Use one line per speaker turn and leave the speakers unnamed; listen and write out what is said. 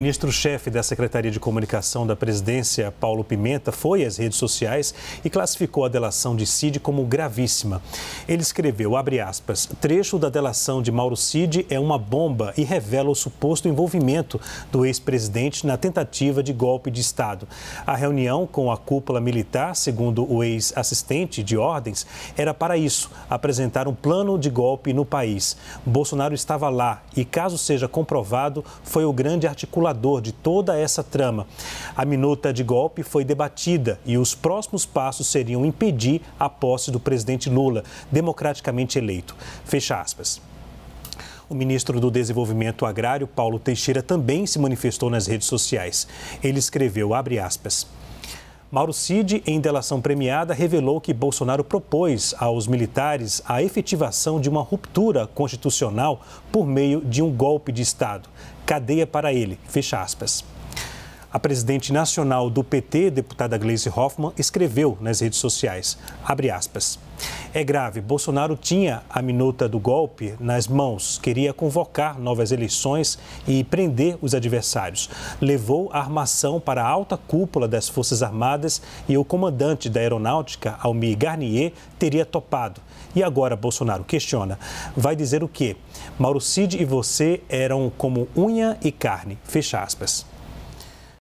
Ministro-chefe da Secretaria de Comunicação da Presidência, Paulo Pimenta, foi às redes sociais e classificou a delação de Cid como gravíssima. Ele escreveu, abre aspas, trecho da delação de Mauro Cid é uma bomba e revela o suposto envolvimento do ex-presidente na tentativa de golpe de Estado. A reunião com a cúpula militar, segundo o ex-assistente de ordens, era para isso, apresentar um plano de golpe no país. Bolsonaro estava lá e, caso seja comprovado, foi o grande articulador articulador de toda essa trama. A minuta de golpe foi debatida e os próximos passos seriam impedir a posse do presidente Lula, democraticamente eleito. Fecha aspas. O ministro do Desenvolvimento Agrário, Paulo Teixeira, também se manifestou nas redes sociais. Ele escreveu, abre aspas, Mauro Cid, em delação premiada, revelou que Bolsonaro propôs aos militares a efetivação de uma ruptura constitucional por meio de um golpe de Estado. Cadeia para ele. Fecha aspas a presidente nacional do PT, deputada Gleisi Hoffmann, escreveu nas redes sociais, aspas, É grave, Bolsonaro tinha a minuta do golpe nas mãos, queria convocar novas eleições e prender os adversários. Levou a armação para a alta cúpula das Forças Armadas e o comandante da aeronáutica, Almir Garnier, teria topado. E agora Bolsonaro questiona. Vai dizer o quê? Mauro Cid e você eram como unha e carne. Fecha aspas.